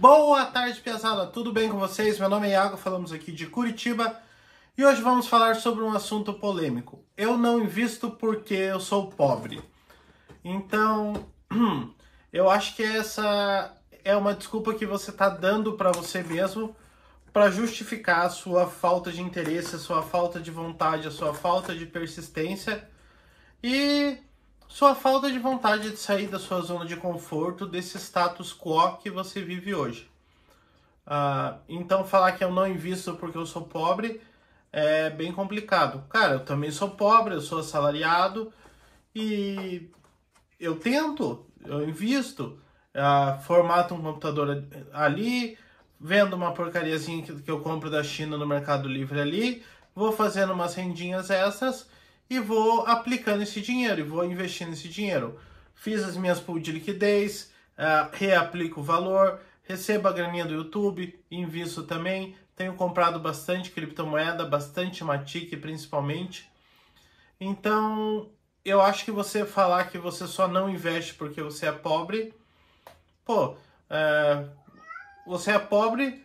Boa tarde, pesada! Tudo bem com vocês? Meu nome é Iago, falamos aqui de Curitiba e hoje vamos falar sobre um assunto polêmico. Eu não invisto porque eu sou pobre. Então, eu acho que essa é uma desculpa que você está dando para você mesmo para justificar a sua falta de interesse, a sua falta de vontade, a sua falta de persistência e sua falta de vontade de sair da sua zona de conforto, desse status quo que você vive hoje. Ah, então, falar que eu não invisto porque eu sou pobre é bem complicado. Cara, eu também sou pobre, eu sou assalariado e eu tento, eu invisto, ah, formato um computador ali, vendo uma porcariazinha que, que eu compro da China no Mercado Livre ali, vou fazendo umas rendinhas essas e vou aplicando esse dinheiro e vou investindo esse dinheiro. Fiz as minhas pools de liquidez, uh, reaplico o valor, recebo a graninha do YouTube, invisto também. Tenho comprado bastante criptomoeda, bastante Matic principalmente. Então, eu acho que você falar que você só não investe porque você é pobre, pô, é, você é pobre,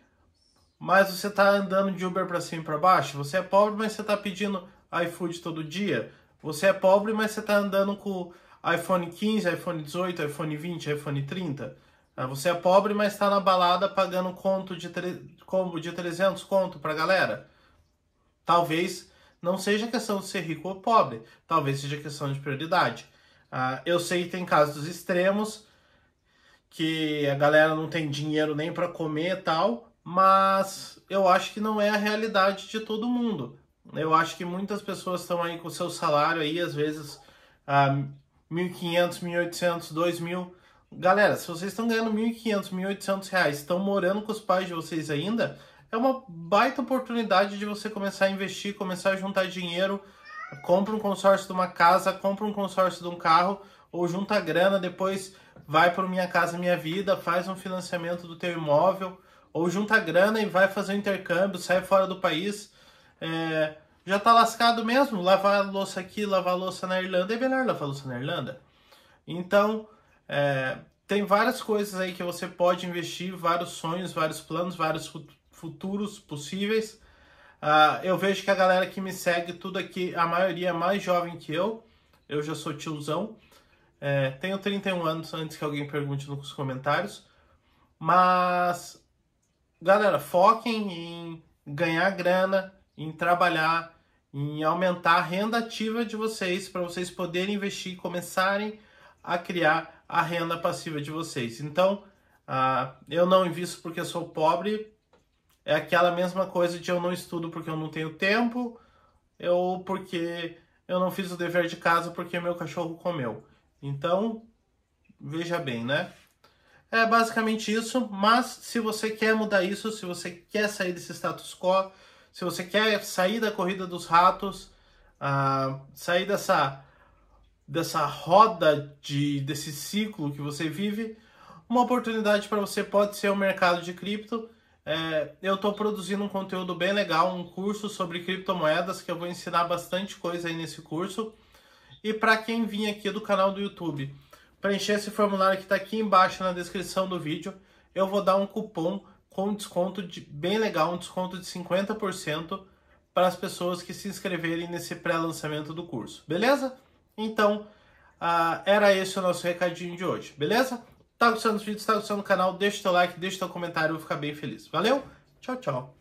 mas você tá andando de Uber para cima e para baixo. Você é pobre, mas você tá pedindo iFood todo dia? Você é pobre, mas você está andando com iPhone 15, iPhone 18, iPhone 20, iPhone 30. Ah, você é pobre, mas está na balada pagando conto de combo de 300 conto para galera. Talvez não seja questão de ser rico ou pobre, talvez seja questão de prioridade. Ah, eu sei que tem casos extremos que a galera não tem dinheiro nem para comer e tal, mas eu acho que não é a realidade de todo mundo eu acho que muitas pessoas estão aí com o seu salário aí, às vezes a ah, 1.500, 1.800, 2.000. Galera, se vocês estão ganhando 1.500, 1.800 reais, estão morando com os pais de vocês ainda, é uma baita oportunidade de você começar a investir, começar a juntar dinheiro, compra um consórcio de uma casa, compra um consórcio de um carro, ou junta grana, depois vai para Minha Casa Minha Vida, faz um financiamento do teu imóvel, ou junta grana e vai fazer um intercâmbio, sai fora do país. É, já tá lascado mesmo. Lavar louça aqui, lavar louça na Irlanda, é melhor lavar louça na Irlanda. Então, é, tem várias coisas aí que você pode investir, vários sonhos, vários planos, vários futuros possíveis. Uh, eu vejo que a galera que me segue, tudo aqui, a maioria é mais jovem que eu. Eu já sou tiozão. É, tenho 31 anos, antes que alguém pergunte nos comentários. Mas, galera, foquem em ganhar grana, em trabalhar, em aumentar a renda ativa de vocês para vocês poderem investir e começarem a criar a renda passiva de vocês. Então, uh, eu não invisto porque sou pobre, é aquela mesma coisa de eu não estudo porque eu não tenho tempo, ou porque eu não fiz o dever de casa porque meu cachorro comeu. Então, veja bem, né? É basicamente isso, mas se você quer mudar isso, se você quer sair desse status quo, se você quer sair da corrida dos ratos, uh, sair dessa, dessa roda, de, desse ciclo que você vive, uma oportunidade para você pode ser o mercado de cripto. É, eu estou produzindo um conteúdo bem legal, um curso sobre criptomoedas, que eu vou ensinar bastante coisa aí nesse curso. E para quem vir aqui do canal do YouTube, preencher esse formulário que está aqui embaixo na descrição do vídeo, eu vou dar um cupom com um desconto de, bem legal, um desconto de 50% para as pessoas que se inscreverem nesse pré-lançamento do curso, beleza? Então, ah, era esse o nosso recadinho de hoje, beleza? Tá gostando dos vídeos, tá gostando do canal, deixa o teu like, deixa o teu comentário, eu vou ficar bem feliz. Valeu, tchau, tchau!